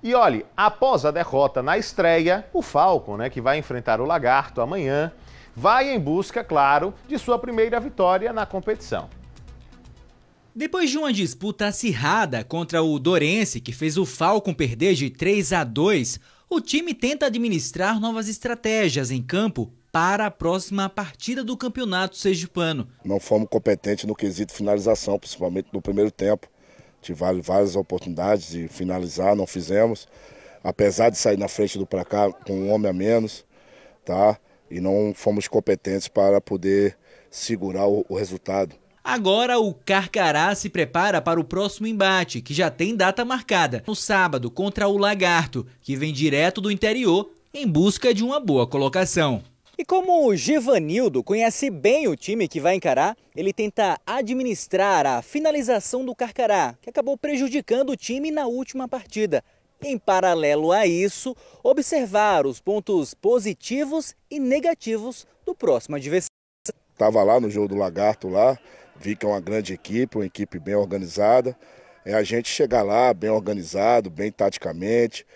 E olhe, após a derrota na estreia, o Falcon, né, que vai enfrentar o Lagarto amanhã, vai em busca, claro, de sua primeira vitória na competição. Depois de uma disputa acirrada contra o Dorense, que fez o Falcon perder de 3 a 2, o time tenta administrar novas estratégias em campo para a próxima partida do Campeonato Sergipano. Não fomos competentes no quesito finalização, principalmente no primeiro tempo. Tivemos várias oportunidades de finalizar, não fizemos. Apesar de sair na frente do placar com um homem a menos, tá? E não fomos competentes para poder segurar o, o resultado. Agora o Carcará se prepara para o próximo embate, que já tem data marcada, no sábado contra o Lagarto, que vem direto do interior em busca de uma boa colocação. E como o Givanildo conhece bem o time que vai encarar, ele tenta administrar a finalização do Carcará, que acabou prejudicando o time na última partida. Em paralelo a isso, observar os pontos positivos e negativos do próximo adversário. Estava lá no jogo do Lagarto lá, vi que é uma grande equipe, uma equipe bem organizada. É a gente chegar lá bem organizado, bem taticamente,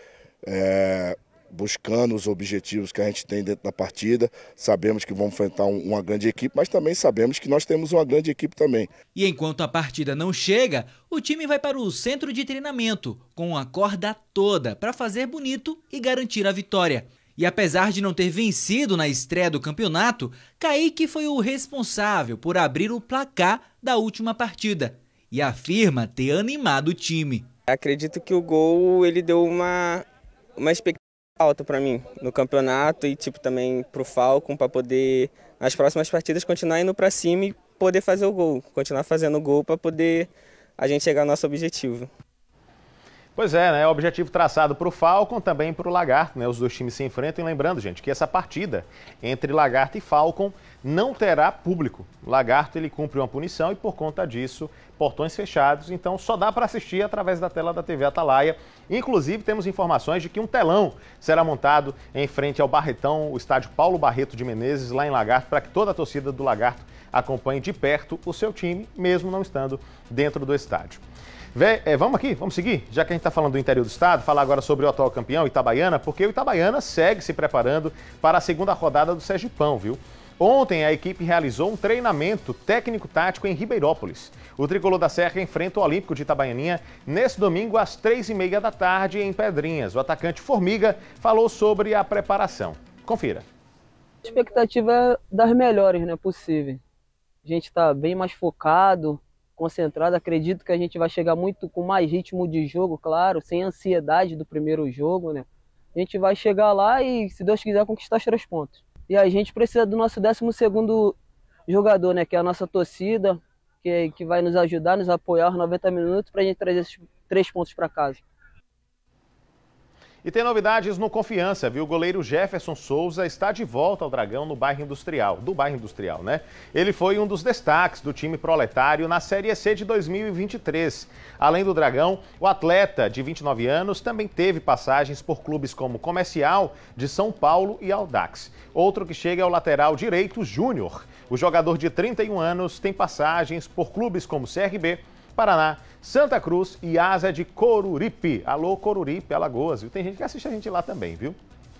é, buscando os objetivos que a gente tem dentro da partida. Sabemos que vamos enfrentar uma grande equipe, mas também sabemos que nós temos uma grande equipe também. E enquanto a partida não chega, o time vai para o centro de treinamento com a corda toda para fazer bonito e garantir a vitória. E apesar de não ter vencido na estreia do campeonato, Kaique foi o responsável por abrir o placar da última partida e afirma ter animado o time. Acredito que o gol ele deu uma, uma expectativa alta para mim no campeonato e tipo também pro Falcon para poder nas próximas partidas continuar indo para cima e poder fazer o gol, continuar fazendo o gol para poder a gente chegar ao nosso objetivo. Pois é, né? É objetivo traçado para o Falcon, também para o Lagarto, né? Os dois times se enfrentam. E lembrando, gente, que essa partida entre Lagarto e Falcon não terá público. O Lagarto ele cumpre uma punição e, por conta disso, portões fechados. Então, só dá para assistir através da tela da TV Atalaia. Inclusive, temos informações de que um telão será montado em frente ao Barretão, o estádio Paulo Barreto de Menezes, lá em Lagarto, para que toda a torcida do Lagarto acompanhe de perto o seu time, mesmo não estando dentro do estádio. Vé, é, vamos aqui, vamos seguir? Já que a gente está falando do interior do estado, falar agora sobre o atual campeão, Itabaiana, porque o Itabaiana segue se preparando para a segunda rodada do Sergipão, viu? Ontem, a equipe realizou um treinamento técnico-tático em Ribeirópolis. O Tricolor da Serra enfrenta o Olímpico de Itabaianinha nesse domingo às três e meia da tarde em Pedrinhas. O atacante Formiga falou sobre a preparação. Confira. A expectativa é das melhores né, possível. A gente está bem mais focado, concentrado. Acredito que a gente vai chegar muito com mais ritmo de jogo, claro, sem ansiedade do primeiro jogo, né? A gente vai chegar lá e, se Deus quiser, conquistar os três pontos. E a gente precisa do nosso 12 segundo jogador, né? Que é a nossa torcida, que, que vai nos ajudar, nos apoiar os 90 minutos para a gente trazer esses três pontos para casa. E tem novidades no Confiança, viu? O goleiro Jefferson Souza está de volta ao Dragão no bairro Industrial, do bairro Industrial, né? Ele foi um dos destaques do time proletário na Série C de 2023. Além do Dragão, o atleta de 29 anos também teve passagens por clubes como Comercial, de São Paulo e Aldax. Outro que chega é o lateral direito Júnior. O jogador de 31 anos tem passagens por clubes como CRB, Paraná, Santa Cruz e Asa de Coruripe. Alô, Coruripe, Alagoas, viu? Tem gente que assiste a gente lá também, viu?